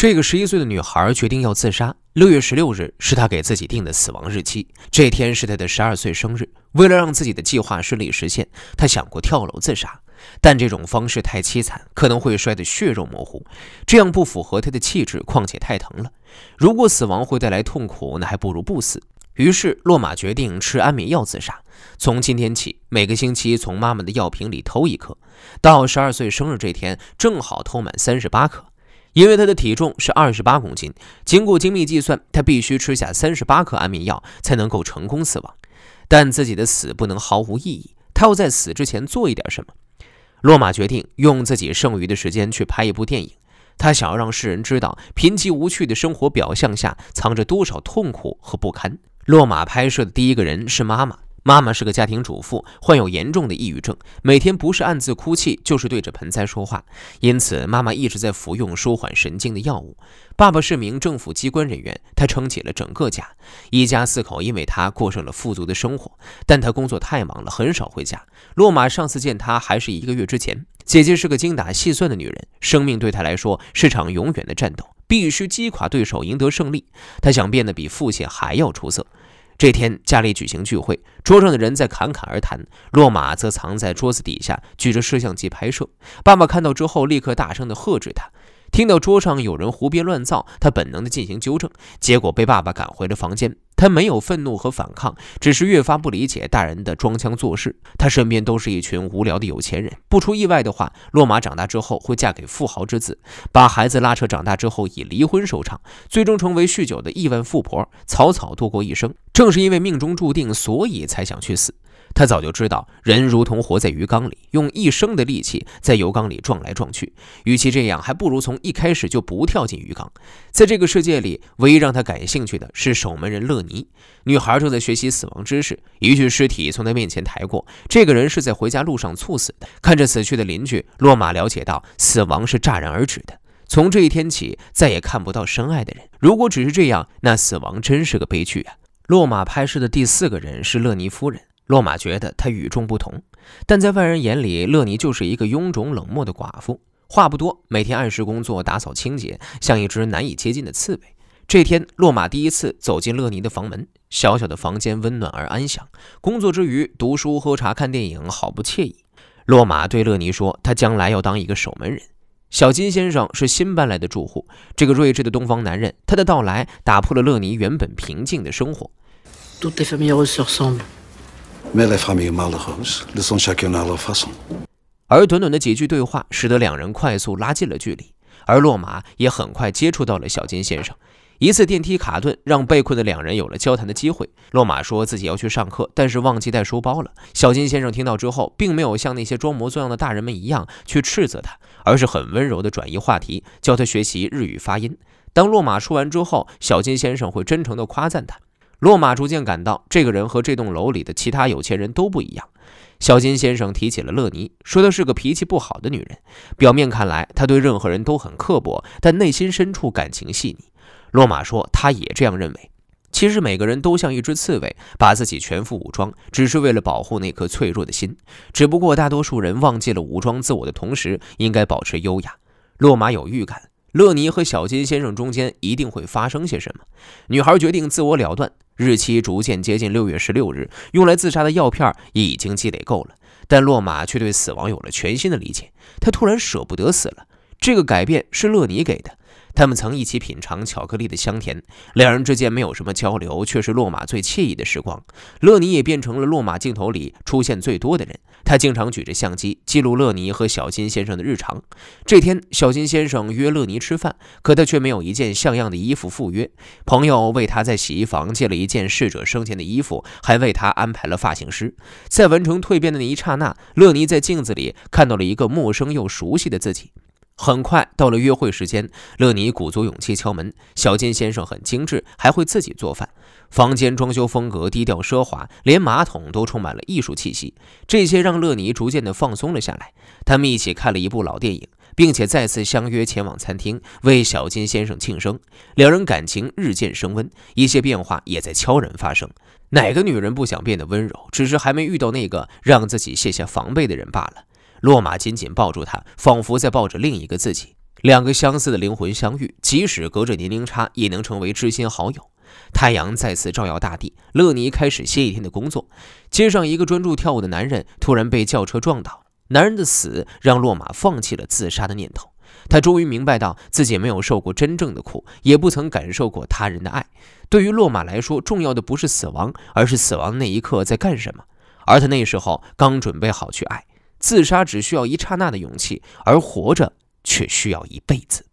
这个十一岁的女孩决定要自杀。六月十六日是她给自己定的死亡日期，这天是她的十二岁生日。为了让自己的计划顺利实现，她想过跳楼自杀，但这种方式太凄惨，可能会摔得血肉模糊，这样不符合她的气质，况且太疼了。如果死亡会带来痛苦，那还不如不死。于是，洛马决定吃安眠药自杀。从今天起，每个星期从妈妈的药瓶里偷一颗，到十二岁生日这天，正好偷满三十八颗。因为他的体重是二十八公斤，经过精密计算，他必须吃下三十八颗安眠药才能够成功死亡。但自己的死不能毫无意义，他要在死之前做一点什么。洛马决定用自己剩余的时间去拍一部电影。他想要让世人知道，贫瘠无趣的生活表象下藏着多少痛苦和不堪。洛马拍摄的第一个人是妈妈。妈妈是个家庭主妇，患有严重的抑郁症，每天不是暗自哭泣，就是对着盆栽说话。因此，妈妈一直在服用舒缓神经的药物。爸爸是名政府机关人员，他撑起了整个家，一家四口因为他过上了富足的生活。但他工作太忙了，很少回家。洛马上次见他还是一个月之前。姐姐是个精打细算的女人，生命对她来说是场永远的战斗，必须击垮对手，赢得胜利。她想变得比父亲还要出色。这天家里举行聚会，桌上的人在侃侃而谈，洛马则藏在桌子底下，举着摄像机拍摄。爸爸看到之后，立刻大声地喝止他。听到桌上有人胡编乱造，他本能的进行纠正，结果被爸爸赶回了房间。他没有愤怒和反抗，只是越发不理解大人的装腔作势。他身边都是一群无聊的有钱人。不出意外的话，洛玛长大之后会嫁给富豪之子，把孩子拉扯长大之后以离婚收场，最终成为酗酒的亿万富婆，草草度过一生。正是因为命中注定，所以才想去死。他早就知道，人如同活在鱼缸里，用一生的力气在油缸里撞来撞去。与其这样，还不如从一开始就不跳进鱼缸。在这个世界里，唯一让他感兴趣的是守门人勒尼。女孩正在学习死亡知识。一具尸体从她面前抬过，这个人是在回家路上猝死的。看着死去的邻居，洛马了解到，死亡是乍然而止的。从这一天起，再也看不到深爱的人。如果只是这样，那死亡真是个悲剧啊！洛马拍摄的第四个人是勒尼夫人。洛马觉得他与众不同，但在外人眼里，乐尼就是一个臃肿冷漠的寡妇，话不多，每天按时工作，打扫清洁，像一只难以接近的刺猬。这天，洛马第一次走进乐尼的房门，小小的房间温暖而安详，工作之余读书、喝茶、看电影，好不惬意。洛马对乐尼说：“他将来要当一个守门人。”小金先生是新搬来的住户，这个睿智的东方男人，他的到来打破了乐尼原本平静的生活。而短短的几句对话，使得两人快速拉近了距离，而落马也很快接触到了小金先生。一次电梯卡顿，让被困的两人有了交谈的机会。落马说自己要去上课，但是忘记带书包了。小金先生听到之后，并没有像那些装模作样的大人们一样去斥责他，而是很温柔的转移话题，教他学习日语发音。当落马说完之后，小金先生会真诚的夸赞他。洛马逐渐感到，这个人和这栋楼里的其他有钱人都不一样。小金先生提起了乐尼，说她是个脾气不好的女人。表面看来，她对任何人都很刻薄，但内心深处感情细腻。洛马说，他也这样认为。其实每个人都像一只刺猬，把自己全副武装，只是为了保护那颗脆弱的心。只不过，大多数人忘记了武装自我的同时，应该保持优雅。洛马有预感，乐尼和小金先生中间一定会发生些什么。女孩决定自我了断。日期逐渐接近六月十六日，用来自杀的药片也已经积累够了，但洛马却对死亡有了全新的理解。他突然舍不得死了，这个改变是勒尼给的。他们曾一起品尝巧克力的香甜，两人之间没有什么交流，却是落马最惬意的时光。乐尼也变成了落马镜头里出现最多的人。他经常举着相机记录乐尼和小金先生的日常。这天，小金先生约乐尼吃饭，可他却没有一件像样的衣服赴约。朋友为他在洗衣房借了一件逝者生前的衣服，还为他安排了发型师。在完成蜕变的那一刹那，乐尼在镜子里看到了一个陌生又熟悉的自己。很快到了约会时间，乐尼鼓足勇气敲门。小金先生很精致，还会自己做饭。房间装修风格低调奢华，连马桶都充满了艺术气息。这些让乐尼逐渐的放松了下来。他们一起看了一部老电影，并且再次相约前往餐厅为小金先生庆生。两人感情日渐升温，一些变化也在悄然发生。哪个女人不想变得温柔？只是还没遇到那个让自己卸下防备的人罢了。洛马紧紧抱住他，仿佛在抱着另一个自己。两个相似的灵魂相遇，即使隔着年龄差，也能成为知心好友。太阳再次照耀大地，乐尼开始歇一天的工作。街上，一个专注跳舞的男人突然被轿车撞倒。男人的死让洛马放弃了自杀的念头。他终于明白到，自己没有受过真正的苦，也不曾感受过他人的爱。对于洛马来说，重要的不是死亡，而是死亡那一刻在干什么。而他那时候刚准备好去爱。自杀只需要一刹那的勇气，而活着却需要一辈子。